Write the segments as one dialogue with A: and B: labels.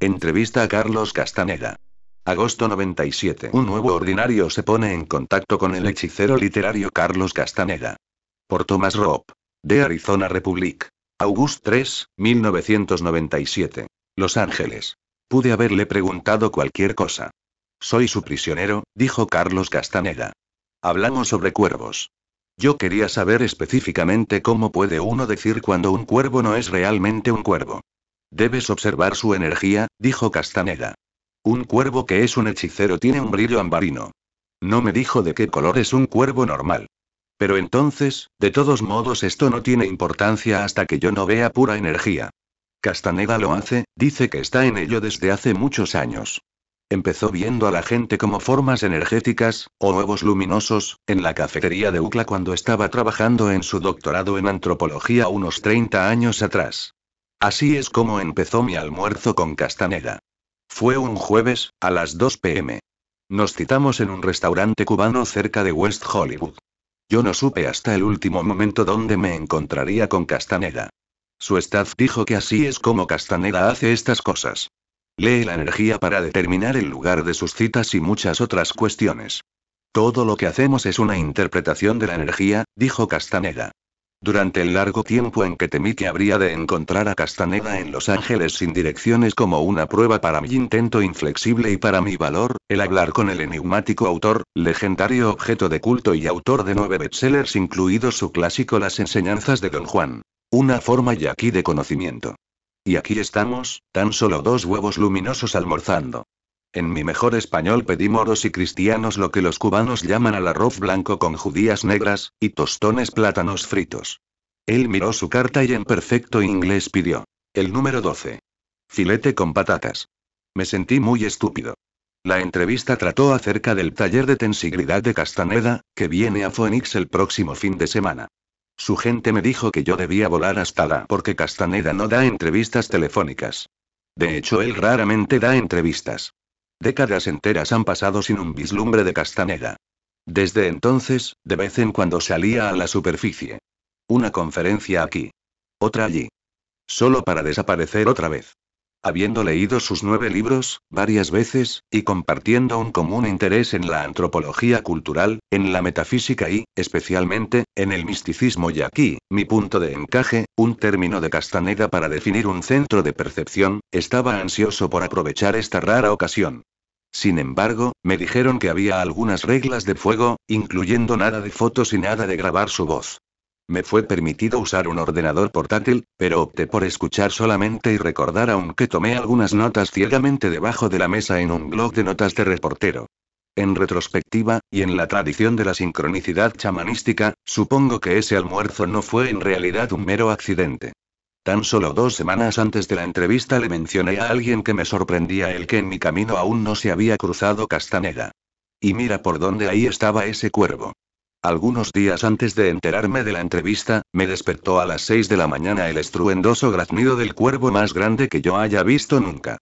A: Entrevista a Carlos Castaneda. Agosto 97. Un nuevo ordinario se pone en contacto con el hechicero literario Carlos Castaneda. Por Thomas Robb. De Arizona Republic. August 3, 1997. Los Ángeles. Pude haberle preguntado cualquier cosa. Soy su prisionero, dijo Carlos Castaneda. Hablamos sobre cuervos. Yo quería saber específicamente cómo puede uno decir cuando un cuervo no es realmente un cuervo. Debes observar su energía, dijo Castaneda. Un cuervo que es un hechicero tiene un brillo ambarino. No me dijo de qué color es un cuervo normal. Pero entonces, de todos modos esto no tiene importancia hasta que yo no vea pura energía. Castaneda lo hace, dice que está en ello desde hace muchos años. Empezó viendo a la gente como formas energéticas, o huevos luminosos, en la cafetería de UCLA cuando estaba trabajando en su doctorado en antropología unos 30 años atrás. Así es como empezó mi almuerzo con Castaneda. Fue un jueves, a las 2 pm. Nos citamos en un restaurante cubano cerca de West Hollywood. Yo no supe hasta el último momento dónde me encontraría con Castaneda. Su staff dijo que así es como Castaneda hace estas cosas. Lee la energía para determinar el lugar de sus citas y muchas otras cuestiones. Todo lo que hacemos es una interpretación de la energía, dijo Castaneda. Durante el largo tiempo en que temí que habría de encontrar a Castaneda en Los Ángeles sin direcciones como una prueba para mi intento inflexible y para mi valor, el hablar con el enigmático autor, legendario objeto de culto y autor de nueve bestsellers incluido su clásico Las enseñanzas de Don Juan. Una forma y aquí de conocimiento. Y aquí estamos, tan solo dos huevos luminosos almorzando. En mi mejor español pedí moros y cristianos lo que los cubanos llaman al arroz blanco con judías negras, y tostones plátanos fritos. Él miró su carta y en perfecto inglés pidió. El número 12. Filete con patatas. Me sentí muy estúpido. La entrevista trató acerca del taller de tensigridad de Castaneda, que viene a Phoenix el próximo fin de semana. Su gente me dijo que yo debía volar hasta la porque Castaneda no da entrevistas telefónicas. De hecho, él raramente da entrevistas. Décadas enteras han pasado sin un vislumbre de Castaneda. Desde entonces, de vez en cuando salía a la superficie. Una conferencia aquí. Otra allí. Solo para desaparecer otra vez. Habiendo leído sus nueve libros, varias veces, y compartiendo un común interés en la antropología cultural, en la metafísica y, especialmente, en el misticismo y aquí, mi punto de encaje, un término de Castaneda para definir un centro de percepción, estaba ansioso por aprovechar esta rara ocasión. Sin embargo, me dijeron que había algunas reglas de fuego, incluyendo nada de fotos y nada de grabar su voz. Me fue permitido usar un ordenador portátil, pero opté por escuchar solamente y recordar aunque tomé algunas notas ciegamente debajo de la mesa en un blog de notas de reportero. En retrospectiva, y en la tradición de la sincronicidad chamanística, supongo que ese almuerzo no fue en realidad un mero accidente. Tan solo dos semanas antes de la entrevista le mencioné a alguien que me sorprendía el que en mi camino aún no se había cruzado Castaneda. Y mira por dónde ahí estaba ese cuervo. Algunos días antes de enterarme de la entrevista, me despertó a las 6 de la mañana el estruendoso graznido del cuervo más grande que yo haya visto nunca.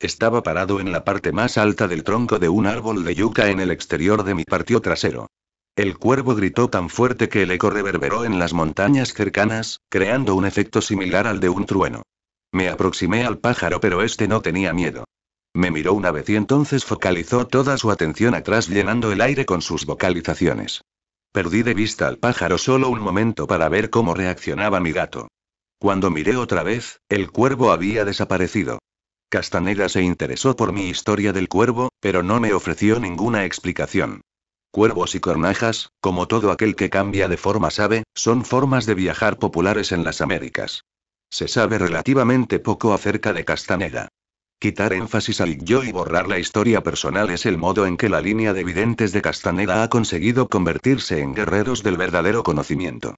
A: Estaba parado en la parte más alta del tronco de un árbol de yuca en el exterior de mi partido trasero. El cuervo gritó tan fuerte que el eco reverberó en las montañas cercanas, creando un efecto similar al de un trueno. Me aproximé al pájaro pero este no tenía miedo. Me miró una vez y entonces focalizó toda su atención atrás llenando el aire con sus vocalizaciones. Perdí de vista al pájaro solo un momento para ver cómo reaccionaba mi gato. Cuando miré otra vez, el cuervo había desaparecido. Castaneda se interesó por mi historia del cuervo, pero no me ofreció ninguna explicación. Cuervos y cornajas, como todo aquel que cambia de forma sabe, son formas de viajar populares en las Américas. Se sabe relativamente poco acerca de Castaneda. Quitar énfasis al yo y borrar la historia personal es el modo en que la línea de videntes de Castaneda ha conseguido convertirse en guerreros del verdadero conocimiento.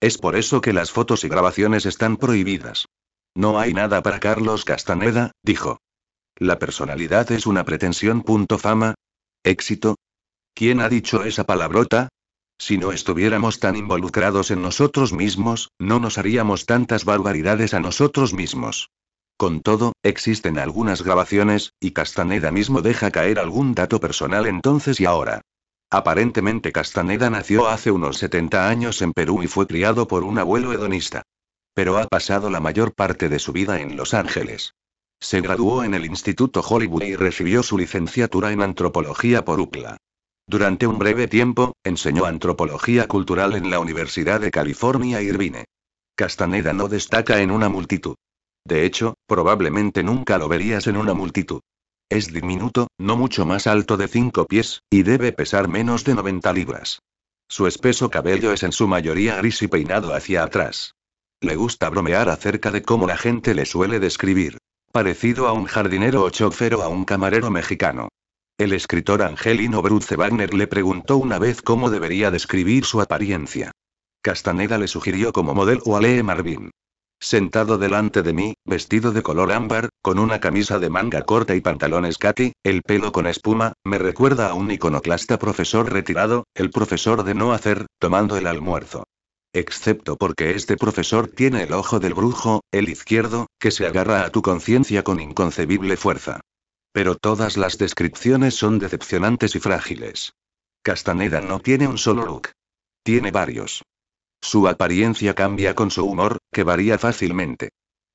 A: Es por eso que las fotos y grabaciones están prohibidas. No hay nada para Carlos Castaneda, dijo. La personalidad es una pretensión. Punto fama. Éxito. ¿Quién ha dicho esa palabrota? Si no estuviéramos tan involucrados en nosotros mismos, no nos haríamos tantas barbaridades a nosotros mismos. Con todo, existen algunas grabaciones, y Castaneda mismo deja caer algún dato personal entonces y ahora. Aparentemente Castaneda nació hace unos 70 años en Perú y fue criado por un abuelo hedonista. Pero ha pasado la mayor parte de su vida en Los Ángeles. Se graduó en el Instituto Hollywood y recibió su licenciatura en antropología por UCLA. Durante un breve tiempo, enseñó antropología cultural en la Universidad de California Irvine. Castaneda no destaca en una multitud. De hecho, probablemente nunca lo verías en una multitud. Es diminuto, no mucho más alto de 5 pies, y debe pesar menos de 90 libras. Su espeso cabello es en su mayoría gris y peinado hacia atrás. Le gusta bromear acerca de cómo la gente le suele describir. Parecido a un jardinero o chofer a un camarero mexicano. El escritor Angelino Bruce Wagner le preguntó una vez cómo debería describir su apariencia. Castaneda le sugirió como modelo a Lee Marvin. Sentado delante de mí, vestido de color ámbar, con una camisa de manga corta y pantalones khaki, el pelo con espuma, me recuerda a un iconoclasta profesor retirado, el profesor de no hacer, tomando el almuerzo. Excepto porque este profesor tiene el ojo del brujo, el izquierdo, que se agarra a tu conciencia con inconcebible fuerza. Pero todas las descripciones son decepcionantes y frágiles. Castaneda no tiene un solo look. Tiene varios. Su apariencia cambia con su humor, que varía fácilmente.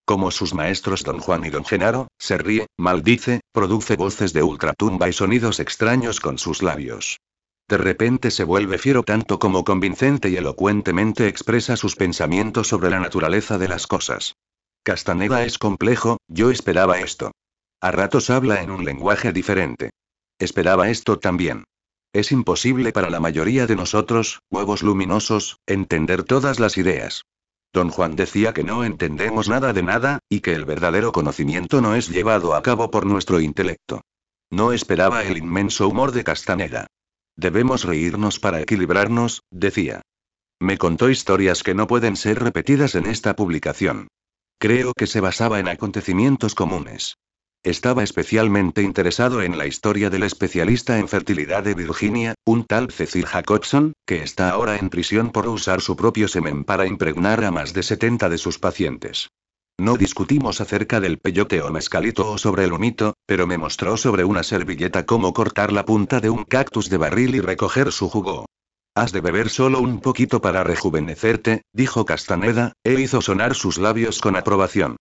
A: Como sus maestros don Juan y don Genaro, se ríe, maldice, produce voces de ultratumba y sonidos extraños con sus labios. De repente se vuelve fiero tanto como convincente y elocuentemente expresa sus pensamientos sobre la naturaleza de las cosas. Castaneda es complejo, yo esperaba esto. A ratos habla en un lenguaje diferente. Esperaba esto también. Es imposible para la mayoría de nosotros, huevos luminosos, entender todas las ideas. Don Juan decía que no entendemos nada de nada, y que el verdadero conocimiento no es llevado a cabo por nuestro intelecto. No esperaba el inmenso humor de Castaneda. Debemos reírnos para equilibrarnos, decía. Me contó historias que no pueden ser repetidas en esta publicación. Creo que se basaba en acontecimientos comunes. Estaba especialmente interesado en la historia del especialista en fertilidad de Virginia, un tal Cecil Jacobson, que está ahora en prisión por usar su propio semen para impregnar a más de 70 de sus pacientes. No discutimos acerca del peyote o mezcalito o sobre el humito, pero me mostró sobre una servilleta cómo cortar la punta de un cactus de barril y recoger su jugo. Has de beber solo un poquito para rejuvenecerte, dijo Castaneda, e hizo sonar sus labios con aprobación.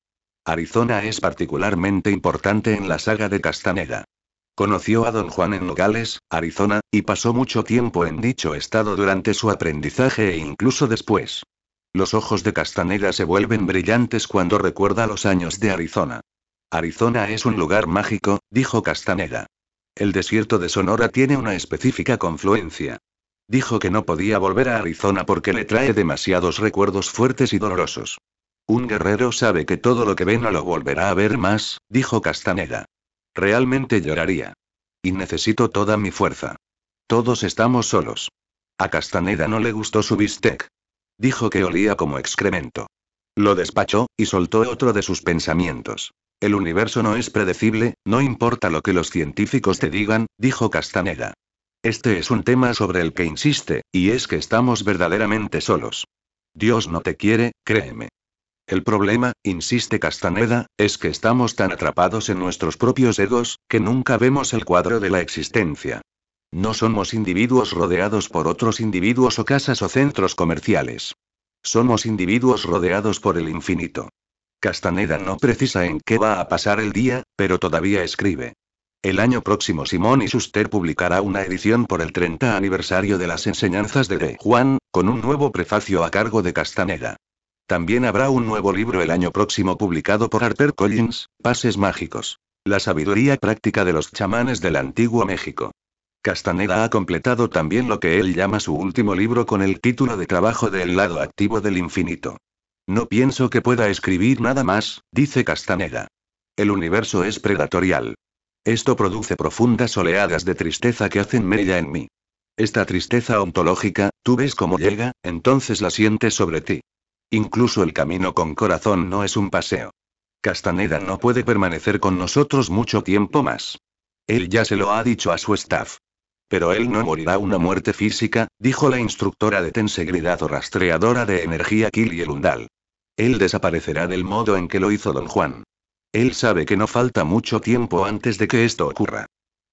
A: Arizona es particularmente importante en la saga de Castaneda. Conoció a don Juan en Nogales, Arizona, y pasó mucho tiempo en dicho estado durante su aprendizaje e incluso después. Los ojos de Castaneda se vuelven brillantes cuando recuerda los años de Arizona. Arizona es un lugar mágico, dijo Castaneda. El desierto de Sonora tiene una específica confluencia. Dijo que no podía volver a Arizona porque le trae demasiados recuerdos fuertes y dolorosos. Un guerrero sabe que todo lo que ve no lo volverá a ver más, dijo Castaneda. Realmente lloraría. Y necesito toda mi fuerza. Todos estamos solos. A Castaneda no le gustó su bistec. Dijo que olía como excremento. Lo despachó, y soltó otro de sus pensamientos. El universo no es predecible, no importa lo que los científicos te digan, dijo Castaneda. Este es un tema sobre el que insiste, y es que estamos verdaderamente solos. Dios no te quiere, créeme. El problema, insiste Castaneda, es que estamos tan atrapados en nuestros propios egos, que nunca vemos el cuadro de la existencia. No somos individuos rodeados por otros individuos o casas o centros comerciales. Somos individuos rodeados por el infinito. Castaneda no precisa en qué va a pasar el día, pero todavía escribe. El año próximo Simón y Suster publicará una edición por el 30 aniversario de las enseñanzas de D. Juan, con un nuevo prefacio a cargo de Castaneda. También habrá un nuevo libro el año próximo publicado por Arthur Collins, Pases Mágicos. La sabiduría práctica de los chamanes del antiguo México. Castaneda ha completado también lo que él llama su último libro con el título de Trabajo del lado activo del infinito. No pienso que pueda escribir nada más, dice Castaneda. El universo es predatorial. Esto produce profundas oleadas de tristeza que hacen mella en mí. Esta tristeza ontológica, tú ves cómo llega, entonces la sientes sobre ti. Incluso el camino con corazón no es un paseo. Castaneda no puede permanecer con nosotros mucho tiempo más. Él ya se lo ha dicho a su staff. Pero él no morirá una muerte física, dijo la instructora de tensegridad o rastreadora de energía Kill y el Undal. Él desaparecerá del modo en que lo hizo don Juan. Él sabe que no falta mucho tiempo antes de que esto ocurra.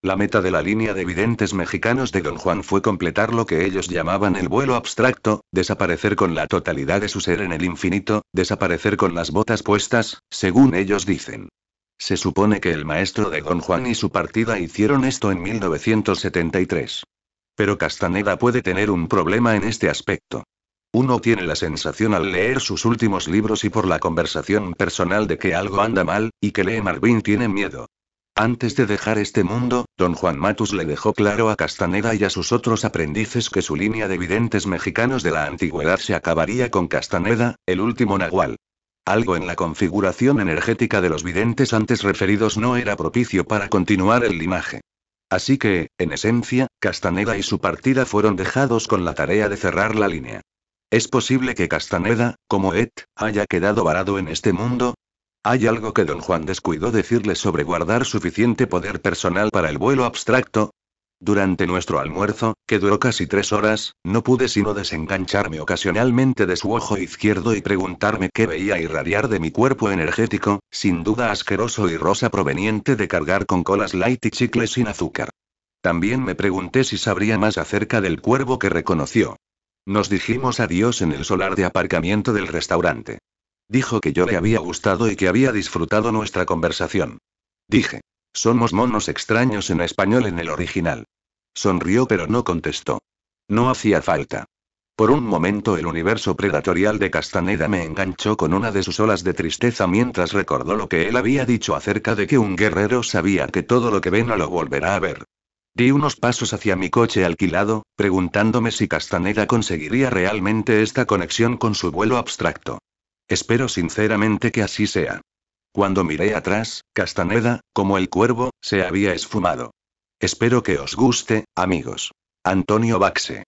A: La meta de la línea de videntes mexicanos de Don Juan fue completar lo que ellos llamaban el vuelo abstracto, desaparecer con la totalidad de su ser en el infinito, desaparecer con las botas puestas, según ellos dicen. Se supone que el maestro de Don Juan y su partida hicieron esto en 1973. Pero Castaneda puede tener un problema en este aspecto. Uno tiene la sensación al leer sus últimos libros y por la conversación personal de que algo anda mal, y que Lee Marvin tiene miedo. Antes de dejar este mundo, don Juan Matus le dejó claro a Castaneda y a sus otros aprendices que su línea de videntes mexicanos de la antigüedad se acabaría con Castaneda, el último nahual. Algo en la configuración energética de los videntes antes referidos no era propicio para continuar el linaje. Así que, en esencia, Castaneda y su partida fueron dejados con la tarea de cerrar la línea. Es posible que Castaneda, como Ed, haya quedado varado en este mundo, hay algo que don Juan descuidó decirle sobre guardar suficiente poder personal para el vuelo abstracto. Durante nuestro almuerzo, que duró casi tres horas, no pude sino desengancharme ocasionalmente de su ojo izquierdo y preguntarme qué veía irradiar de mi cuerpo energético, sin duda asqueroso y rosa proveniente de cargar con colas light y chicles sin azúcar. También me pregunté si sabría más acerca del cuervo que reconoció. Nos dijimos adiós en el solar de aparcamiento del restaurante. Dijo que yo le había gustado y que había disfrutado nuestra conversación. Dije. Somos monos extraños en español en el original. Sonrió pero no contestó. No hacía falta. Por un momento el universo predatorial de Castaneda me enganchó con una de sus olas de tristeza mientras recordó lo que él había dicho acerca de que un guerrero sabía que todo lo que ve no lo volverá a ver. Di unos pasos hacia mi coche alquilado, preguntándome si Castaneda conseguiría realmente esta conexión con su vuelo abstracto. Espero sinceramente que así sea. Cuando miré atrás, Castaneda, como el cuervo, se había esfumado. Espero que os guste, amigos. Antonio Baxe.